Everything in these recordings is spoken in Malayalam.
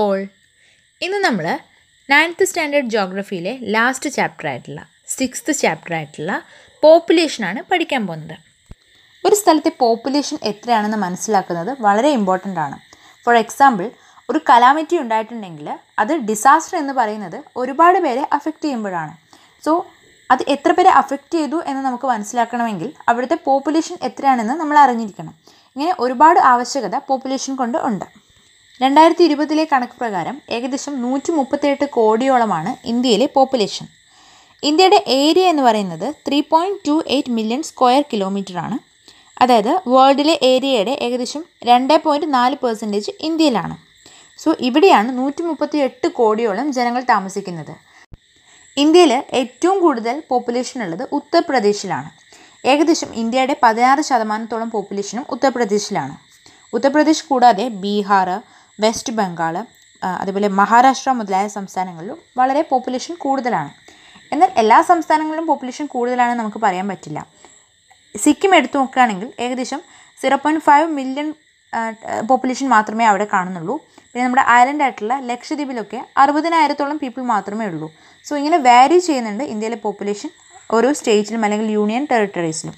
ഓൾ ഇന്ന് നമ്മൾ നയൻത്ത് സ്റ്റാൻഡേർഡ് ജോഗ്രഫിയിലെ ലാസ്റ്റ് ചാപ്റ്റർ ആയിട്ടുള്ള സിക്സ്ത് ചാപ്റ്റർ ആയിട്ടുള്ള പോപ്പുലേഷനാണ് പഠിക്കാൻ പോകുന്നത് ഒരു സ്ഥലത്തെ പോപ്പുലേഷൻ എത്രയാണെന്ന് മനസ്സിലാക്കുന്നത് വളരെ ഇമ്പോർട്ടൻ്റ് ആണ് ഫോർ എക്സാമ്പിൾ ഒരു കലാമിറ്റി ഉണ്ടായിട്ടുണ്ടെങ്കിൽ അത് ഡിസാസ്റ്റർ എന്ന് പറയുന്നത് ഒരുപാട് പേരെ അഫക്റ്റ് ചെയ്യുമ്പോഴാണ് സോ അത് എത്ര പേരെ അഫക്റ്റ് ചെയ്തു എന്ന് നമുക്ക് മനസ്സിലാക്കണമെങ്കിൽ അവിടുത്തെ പോപ്പുലേഷൻ എത്രയാണെന്ന് നമ്മൾ അറിഞ്ഞിരിക്കണം ഇങ്ങനെ ഒരുപാട് ആവശ്യകത പോപ്പുലേഷൻ കൊണ്ട് ഉണ്ട് രണ്ടായിരത്തി ഇരുപതിലെ കണക്ക് പ്രകാരം ഏകദേശം നൂറ്റി മുപ്പത്തിയെട്ട് കോടിയോളമാണ് ഇന്ത്യയിലെ പോപ്പുലേഷൻ ഇന്ത്യയുടെ ഏരിയ എന്ന് പറയുന്നത് three point two eight million square kilometre ആണ് അതായത് വേൾഡിലെ ഏരിയയുടെ ഏകദേശം രണ്ട് പോയിൻറ്റ് നാല് പെർസെൻറ്റേജ് ഇന്ത്യയിലാണ് സോ ഇവിടെയാണ് നൂറ്റി മുപ്പത്തി എട്ട് കോടിയോളം ജനങ്ങൾ താമസിക്കുന്നത് ഇന്ത്യയിൽ ഏറ്റവും കൂടുതൽ പോപ്പുലേഷൻ ഉള്ളത് ഉത്തർപ്രദേശിലാണ് ഏകദേശം ഇന്ത്യയുടെ പതിനാറ് ശതമാനത്തോളം പോപ്പുലേഷനും ഉത്തർപ്രദേശിലാണ് ഉത്തർപ്രദേശ് കൂടാതെ ബീഹാർ വെസ്റ്റ് ബംഗാൾ അതുപോലെ മഹാരാഷ്ട്ര മുതലായ സംസ്ഥാനങ്ങളിലും വളരെ പോപ്പുലേഷൻ കൂടുതലാണ് എന്നാൽ എല്ലാ സംസ്ഥാനങ്ങളിലും പോപ്പുലേഷൻ കൂടുതലാണെന്ന് നമുക്ക് പറയാൻ പറ്റില്ല സിക്കിം എടുത്തു നോക്കുകയാണെങ്കിൽ ഏകദേശം zero point five million population മാത്രമേ അവിടെ കാണുന്നുള്ളൂ പിന്നെ നമ്മുടെ ഐലൻഡ് ആയിട്ടുള്ള ലക്ഷദ്വീപിലൊക്കെ അറുപതിനായിരത്തോളം പീപ്പിൾ മാത്രമേ ഉള്ളൂ സോ ഇങ്ങനെ വാരി ചെയ്യുന്നുണ്ട് ഇന്ത്യയിലെ പോപ്പുലേഷൻ ഓരോ സ്റ്റേറ്റിലും അല്ലെങ്കിൽ യൂണിയൻ ടെറിട്ടറീസിലും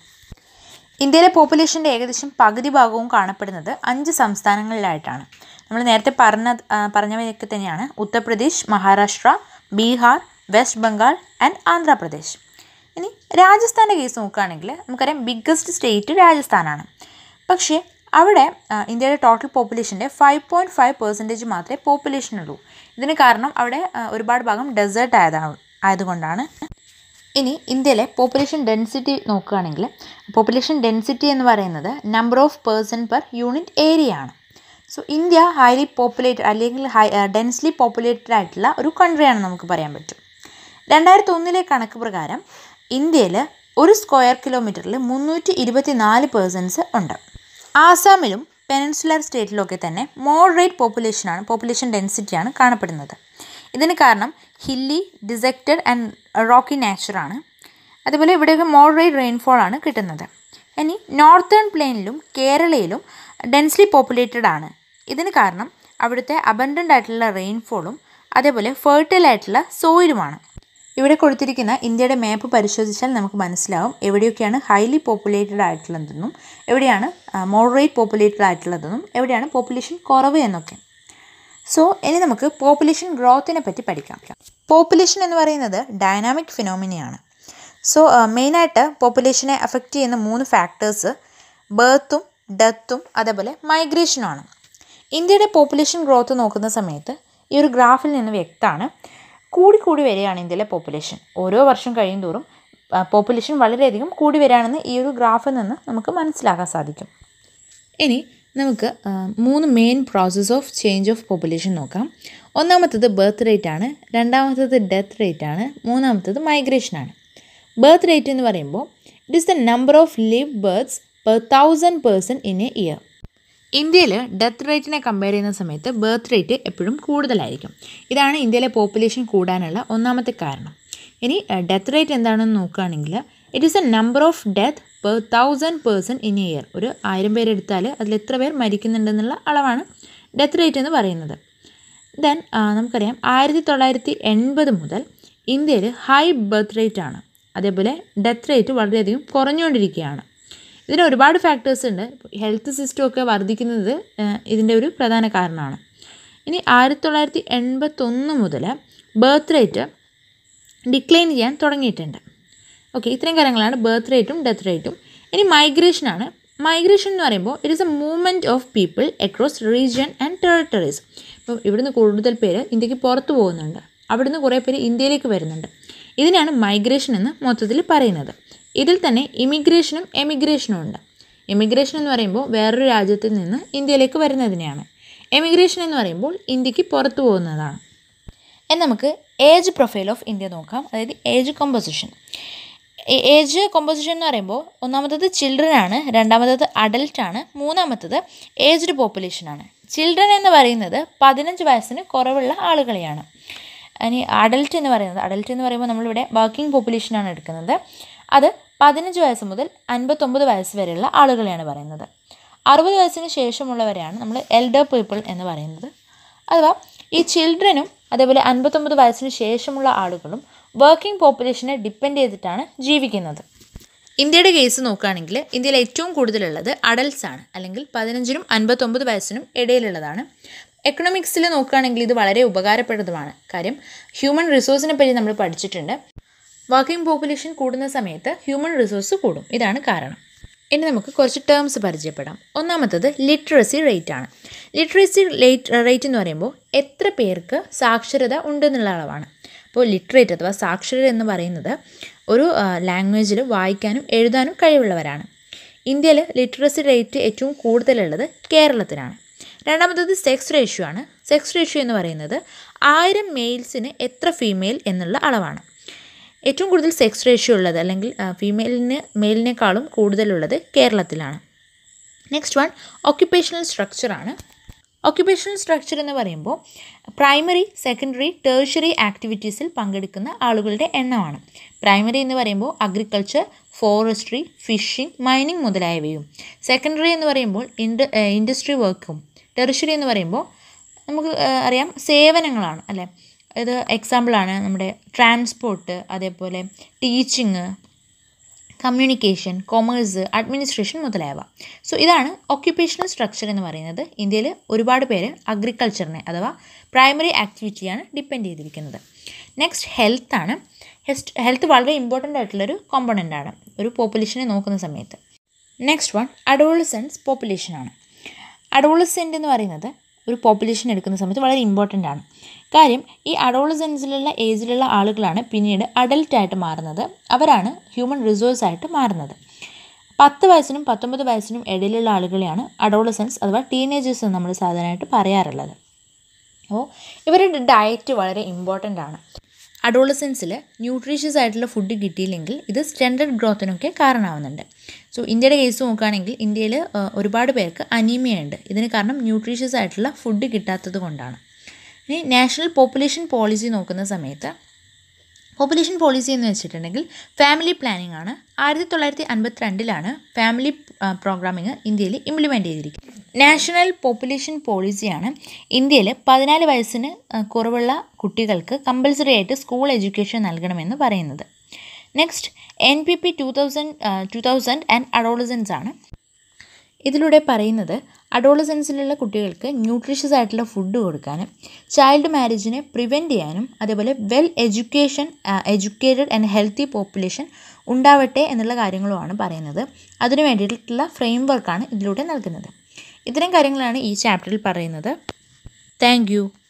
ഇന്ത്യയിലെ പോപ്പുലേഷൻ്റെ ഏകദേശം പകുതി ഭാഗവും കാണപ്പെടുന്നത് അഞ്ച് സംസ്ഥാനങ്ങളിലായിട്ടാണ് നമ്മൾ നേരത്തെ പറഞ്ഞ പറഞ്ഞവയൊക്കെ തന്നെയാണ് ഉത്തർപ്രദേശ് മഹാരാഷ്ട്ര ബീഹാർ വെസ്റ്റ് ബംഗാൾ ആൻഡ് ആന്ധ്രാപ്രദേശ് ഇനി രാജസ്ഥാൻ്റെ കേസ് നോക്കുകയാണെങ്കിൽ നമുക്കറിയാം ബിഗ്ഗസ്റ്റ് സ്റ്റേറ്റ് രാജസ്ഥാനാണ് പക്ഷേ അവിടെ ഇന്ത്യയുടെ ടോട്ടൽ പോപ്പുലേഷൻ്റെ ഫൈവ് പോയിൻറ്റ് ഫൈവ് പെർസെൻറ്റേജ് മാത്രമേ ഉള്ളൂ ഇതിന് കാരണം അവിടെ ഒരുപാട് ഭാഗം ഡെസേർട്ട് ആയതാണ് ആയതുകൊണ്ടാണ് ഇനി ഇന്ത്യയിലെ പോപ്പുലേഷൻ ഡെൻസിറ്റി നോക്കുകയാണെങ്കിൽ പോപ്പുലേഷൻ ഡെൻസിറ്റി എന്ന് പറയുന്നത് number of person per unit area ആണ് സോ ഇന്ത്യ ഹൈലി പോപ്പുലേറ്റഡ് അല്ലെങ്കിൽ ഹൈ ഡെൻസ്ലി പോപ്പുലേറ്റഡ് ആയിട്ടുള്ള ഒരു കൺട്രിയാണ് നമുക്ക് പറയാൻ പറ്റും രണ്ടായിരത്തി ഒന്നിലെ കണക്ക് പ്രകാരം ഇന്ത്യയിൽ ഒരു സ്ക്വയർ കിലോമീറ്ററിൽ മുന്നൂറ്റി ഇരുപത്തി നാല് പേഴ്സൺസ് ഉണ്ട് ആസാമിലും പെനൻസുലർ സ്റ്റേറ്റിലൊക്കെ തന്നെ മോഡറേറ്റ് പോപ്പുലേഷനാണ് പോപ്പുലേഷൻ ഡെൻസിറ്റിയാണ് കാണപ്പെടുന്നത് ഇതിന് കാരണം ഹില്ലി ഡിസെക്റ്റഡ് ആൻഡ് റോക്കി നാച്ചുറാണ് അതുപോലെ ഇവിടെയൊക്കെ മോഡറേറ്റ് റെയിൻഫോൾ ആണ് കിട്ടുന്നത് ഇനി നോർത്തേൺ പ്ലെയിനിലും കേരളയിലും ഡെൻസ്ലി പോപ്പുലേറ്റഡ് ആണ് ഇതിന് കാരണം അവിടുത്തെ അബൻഡൻ്റ് ആയിട്ടുള്ള റെയിൻഫോളും അതേപോലെ ഫേർട്ടൈൽ ആയിട്ടുള്ള സോയിലുമാണ് ഇവിടെ കൊടുത്തിരിക്കുന്ന ഇന്ത്യയുടെ മാപ്പ് പരിശോധിച്ചാൽ നമുക്ക് മനസ്സിലാവും എവിടെയൊക്കെയാണ് ഹൈലി പോപ്പുലേറ്റഡ് ആയിട്ടുള്ളതെന്നും എവിടെയാണ് മോഡറേറ്റ് പോപ്പുലേറ്റഡ് ആയിട്ടുള്ളതെന്നും എവിടെയാണ് പോപ്പുലേഷൻ കുറവ് എന്നൊക്കെ സോ ഇനി നമുക്ക് പോപ്പുലേഷൻ ഗ്രോത്തിനെ പറ്റി പഠിക്കാം പോപ്പുലേഷൻ എന്ന് പറയുന്നത് ഡൈനാമിക് ഫിനോമിനയാണ് സോ മെയിനായിട്ട് പോപ്പുലേഷനെ അഫക്റ്റ് ചെയ്യുന്ന മൂന്ന് ഫാക്ടേഴ്സ് ബേർത്തും ഡെത്തും അതേപോലെ മൈഗ്രേഷനുമാണ് ഇന്ത്യയുടെ പോപ്പുലേഷൻ ഗ്രോത്ത് നോക്കുന്ന സമയത്ത് ഈ ഒരു ഗ്രാഫിൽ നിന്ന് വ്യക്തമാണ് കൂടി വരികയാണ് ഇന്ത്യയിലെ പോപ്പുലേഷൻ ഓരോ വർഷം തോറും പോപ്പുലേഷൻ വളരെയധികം കൂടി വരികയാണെന്ന് ഈ ഒരു ഗ്രാഫിൽ നിന്ന് നമുക്ക് മനസ്സിലാക്കാൻ സാധിക്കും ഇനി നമുക്ക് മൂന്ന് main process of change of population നോക്കാം ഒന്നാമത്തത് ബർത്ത് റേറ്റ് ആണ് രണ്ടാമത്തത് ഡെത്ത് റേറ്റ് ആണ് മൂന്നാമത്തത് മൈഗ്രേഷൻ ആണ് ബർത്ത് റേറ്റ് എന്ന് പറയുമ്പോൾ it is the number of live births per thousand person in a year ഇന്ത്യയിൽ ഡെത്ത് റേറ്റിനെ കമ്പയർ ചെയ്യുന്ന സമയത്ത് ബർത്ത് റേറ്റ് എപ്പോഴും കൂടുതലായിരിക്കും ഇതാണ് ഇന്ത്യയിലെ പോപ്പുലേഷൻ കൂടാനുള്ള ഒന്നാമത്തെ കാരണം ഇനി ഡെത്ത് റേറ്റ് എന്താണെന്ന് നോക്കുകയാണെങ്കിൽ it is a number of death per thousand person in a year ഒരു ആയിരം പേരെടുത്താൽ അതിൽ എത്ര പേർ മരിക്കുന്നുണ്ടെന്നുള്ള അളവാണ് ഡെത്ത് റേറ്റ് എന്ന് പറയുന്നത് ദെൻ നമുക്കറിയാം ആയിരത്തി തൊള്ളായിരത്തി എൺപത് മുതൽ ഇന്ത്യയിൽ ഹൈ ബർത്ത് റേറ്റ് ആണ് അതേപോലെ ഡെത്ത് റേറ്റ് വളരെയധികം കുറഞ്ഞുകൊണ്ടിരിക്കുകയാണ് ഇതിന് ഒരുപാട് ഫാക്ടേഴ്സ് ഉണ്ട് ഹെൽത്ത് സിസ്റ്റം ഒക്കെ വർദ്ധിക്കുന്നത് ഇതിൻ്റെ ഒരു പ്രധാന കാരണമാണ് ഇനി ആയിരത്തി തൊള്ളായിരത്തി എൺപത്തൊന്ന് മുതൽ ബർത്ത് റേറ്റ് ഡിക്ലൈൻ ചെയ്യാൻ തുടങ്ങിയിട്ടുണ്ട് ഓക്കെ ഇത്രയും കാര്യങ്ങളാണ് ബർത്ത് റേറ്റും ഡെത്ത് റേറ്റും ഇനി മൈഗ്രേഷനാണ് മൈഗ്രേഷൻ എന്ന് പറയുമ്പോൾ it is a movement of people across region and territories ഇപ്പം ഇവിടുന്ന് കൂടുതൽ പേര് ഇന്ത്യക്ക് പുറത്ത് പോകുന്നുണ്ട് അവിടുന്ന് കുറേ പേര് ഇന്ത്യയിലേക്ക് വരുന്നുണ്ട് ഇതിനാണ് മൈഗ്രേഷൻ എന്ന് മൊത്തത്തിൽ പറയുന്നത് ഇതിൽ തന്നെ ഇമിഗ്രേഷനും എമിഗ്രേഷനും ഉണ്ട് എമിഗ്രേഷൻ എന്ന് പറയുമ്പോൾ വേറൊരു രാജ്യത്തിൽ നിന്ന് ഇന്ത്യയിലേക്ക് വരുന്നതിനെയാണ് എമിഗ്രേഷൻ എന്ന് പറയുമ്പോൾ ഇന്ത്യക്ക് പുറത്തു പോകുന്നതാണ് എന്നാൽ നമുക്ക് ഏജ് പ്രൊഫൈൽ ഓഫ് ഇന്ത്യ നോക്കാം അതായത് ഏജ് കോമ്പോസിഷൻ ഏജ് കോമ്പോസിഷൻ എന്ന് പറയുമ്പോൾ ഒന്നാമത്തത് ചിൽഡ്രൻ ആണ് രണ്ടാമത്തത് അഡൽട്ട് ആണ് മൂന്നാമത്തത് ഏജ്ഡ് പോപ്പുലേഷൻ ആണ് ചിൽഡ്രൻ എന്ന് പറയുന്നത് പതിനഞ്ച് വയസ്സിന് കുറവുള്ള ആളുകളെയാണ് ഇനി അഡൽറ്റ് എന്ന് പറയുന്നത് അഡൽറ്റ് എന്ന് പറയുമ്പോൾ നമ്മളിവിടെ വർക്കിംഗ് പോപ്പുലേഷനാണ് എടുക്കുന്നത് അത് പതിനഞ്ച് വയസ്സ് മുതൽ അൻപത്തൊമ്പത് വയസ്സ് വരെയുള്ള ആളുകളെയാണ് പറയുന്നത് അറുപത് വയസ്സിന് ശേഷമുള്ളവരെയാണ് നമ്മൾ എൽഡർ പീപ്പിൾ എന്ന് പറയുന്നത് അഥവാ ഈ ചിൽഡ്രനും അതേപോലെ അൻപത്തൊമ്പത് വയസ്സിന് ശേഷമുള്ള ആളുകളും വർക്കിംഗ് പോപ്പുലേഷനെ ഡിപ്പെൻഡ് ചെയ്തിട്ടാണ് ജീവിക്കുന്നത് ഇന്ത്യയുടെ കേസ് നോക്കുകയാണെങ്കിൽ ഇന്ത്യയിൽ ഏറ്റവും കൂടുതലുള്ളത് അഡൽസാണ് ആണ് അല്ലെങ്കിൽ പതിനഞ്ചിനും അൻപത്തൊമ്പത് വയസ്സിനും ഇടയിലുള്ളതാണ് എക്കണോമിക്സിൽ നോക്കുകയാണെങ്കിൽ ഇത് വളരെ ഉപകാരപ്രദമാണ് കാര്യം ഹ്യൂമൻ റിസോഴ്സിനെ പറ്റി നമ്മൾ പഠിച്ചിട്ടുണ്ട് വർക്കിംഗ് പോപ്പുലേഷൻ കൂടുന്ന സമയത്ത് ഹ്യൂമൻ റിസോഴ്സ് കൂടും ഇതാണ് കാരണം ഇനി നമുക്ക് കുറച്ച് ടേംസ് പരിചയപ്പെടാം ഒന്നാമത്തത് ലിറ്ററസി റേറ്റ് ആണ് ലിറ്ററസി റേറ്റ് റേറ്റ് എന്ന് പറയുമ്പോൾ എത്ര പേർക്ക് സാക്ഷരത ഉണ്ടെന്നുള്ള അളവാണ് അപ്പോൾ ലിറ്ററേറ്റ് അഥവാ സാക്ഷരത എന്ന് പറയുന്നത് ഒരു ലാംഗ്വേജിൽ വായിക്കാനും എഴുതാനും കഴിവുള്ളവരാണ് ഇന്ത്യയിൽ ലിറ്ററസി റേറ്റ് ഏറ്റവും കൂടുതലുള്ളത് കേരളത്തിനാണ് രണ്ടാമത്തത് സെക്സ് റേഷ്യോ ആണ് സെക്സ് റേഷ്യോ എന്ന് പറയുന്നത് ആയിരം മെയിൽസിന് എത്ര ഫീമെയിൽ എന്നുള്ള അളവാണ് ഏറ്റവും കൂടുതൽ സെക്സ് റേഷ്യോ ഉള്ളത് അല്ലെങ്കിൽ ഫീമെയിലിന് മെയിലിനേക്കാളും കൂടുതലുള്ളത് കേരളത്തിലാണ് നെക്സ്റ്റ് വൺ ഓക്യുപ്പേഷണൽ സ്ട്രക്ചറാണ് ഓക്യുപ്പേഷണൽ സ്ട്രക്ചർ എന്ന് പറയുമ്പോൾ പ്രൈമറി സെക്കൻഡറി ടേഴ്ഷറി ആക്ടിവിറ്റീസിൽ പങ്കെടുക്കുന്ന ആളുകളുടെ എണ്ണമാണ് പ്രൈമറി എന്ന് പറയുമ്പോൾ അഗ്രികൾച്ചർ ഫോറസ്ട്രി ഫിഷിംഗ് മൈനിങ് മുതലായവയും സെക്കൻഡറി എന്ന് പറയുമ്പോൾ ഇൻഡസ്ട്രി വർക്കും ടെറിഷറി എന്ന് പറയുമ്പോൾ നമുക്ക് അറിയാം സേവനങ്ങളാണ് അല്ലേ ഇത് എക്സാമ്പിളാണ് നമ്മുടെ ട്രാൻസ്പോർട്ട് അതേപോലെ ടീച്ചിങ് കമ്മ്യൂണിക്കേഷൻ കൊമേഴ്സ് അഡ്മിനിസ്ട്രേഷൻ മുതലായവ സോ ഇതാണ് ഓക്യുപ്പേഷണൽ സ്ട്രക്ചർ എന്ന് പറയുന്നത് ഇന്ത്യയിൽ ഒരുപാട് പേര് അഗ്രികൾച്ചറിനെ അഥവാ പ്രൈമറി ആക്ടിവിറ്റിയാണ് ഡിപ്പെൻഡ് ചെയ്തിരിക്കുന്നത് നെക്സ്റ്റ് ഹെൽത്ത് ആണ് ഹെൽത്ത് വളരെ ഇമ്പോർട്ടൻ്റ് ആയിട്ടുള്ളൊരു കോമ്പണൻ്റ് ആണ് ഒരു പോപ്പുലേഷനെ നോക്കുന്ന സമയത്ത് നെക്സ്റ്റ് വൺ അഡോളസൻസ് പോപ്പുലേഷനാണ് ആണ് അഡോളസെൻ്റ് എന്ന് പറയുന്നത് ഒരു പോപ്പുലേഷൻ എടുക്കുന്ന സമയത്ത് വളരെ ഇമ്പോർട്ടൻ്റ് ആണ് കാര്യം ഈ അഡോളസെൻസിലുള്ള ഏജിലുള്ള ആളുകളാണ് പിന്നീട് അഡൽട്ടായിട്ട് മാറുന്നത് അവരാണ് ഹ്യൂമൻ റിസോഴ്സ് ആയിട്ട് മാറുന്നത് പത്ത് വയസ്സിനും പത്തൊമ്പത് വയസ്സിനും ഇടയിലുള്ള ആളുകളെയാണ് അഡോളസെൻസ് അഥവാ ടീനേജേഴ്സ് എന്ന് നമ്മൾ സാധാരണയായിട്ട് പറയാറുള്ളത് അപ്പോൾ ഇവരുടെ ഡയറ്റ് വളരെ ഇമ്പോർട്ടൻ്റ് ആണ് അഡോളസൻസിൽ ന്യൂട്രീഷ്യസ് ആയിട്ടുള്ള ഫുഡ് കിട്ടിയില്ലെങ്കിൽ ഇത് സ്റ്റാൻഡേർഡ് ഗ്രോത്തിനൊക്കെ കാരണമാവുന്നുണ്ട് സോ ഇന്ത്യയുടെ കേസ് നോക്കുകയാണെങ്കിൽ ഇന്ത്യയിൽ ഒരുപാട് പേർക്ക് അനീമിയ ഉണ്ട് ഇതിന് കാരണം ന്യൂട്രീഷ്യസ് ആയിട്ടുള്ള ഫുഡ് കിട്ടാത്തത് കൊണ്ടാണ് ഇനി നാഷണൽ പോപ്പുലേഷൻ പോളിസി നോക്കുന്ന സമയത്ത് പോപ്പുലേഷൻ പോളിസി എന്ന് വെച്ചിട്ടുണ്ടെങ്കിൽ ഫാമിലി പ്ലാനിംഗ് ആണ് ആയിരത്തി തൊള്ളായിരത്തി അൻപത്തി രണ്ടിലാണ് ഫാമിലി പ്രോഗ്രാമിങ് ഇന്ത്യയിൽ ഇംപ്ലിമെൻ്റ് ചെയ്തിരിക്കുന്നത് നാഷണൽ പോപ്പുലേഷൻ പോളിസിയാണ് ഇന്ത്യയിൽ പതിനാല് വയസ്സിന് കുറവുള്ള കുട്ടികൾക്ക് കമ്പൽസറി ആയിട്ട് സ്കൂൾ എഡ്യൂക്കേഷൻ നൽകണമെന്ന് പറയുന്നത് next N P P two thousand two thousand and adolescence ആണ് ഇതിലൂടെ പറയുന്നത് അഡോളസെൻസിലുള്ള കുട്ടികൾക്ക് ന്യൂട്രീഷ്യസ് ആയിട്ടുള്ള ഫുഡ് കൊടുക്കാനും ചൈൽഡ് മാരേജിനെ പ്രിവെൻറ്റ് ചെയ്യാനും അതേപോലെ well education educated and healthy population ഉണ്ടാവട്ടെ എന്നുള്ള കാര്യങ്ങളുമാണ് പറയുന്നത് അതിനു വേണ്ടിയിട്ടുള്ള ഫ്രെയിം വർക്കാണ് ഇതിലൂടെ നൽകുന്നത് ഇത്തരം കാര്യങ്ങളാണ് ഈ ചാപ്റ്ററിൽ പറയുന്നത് താങ്ക്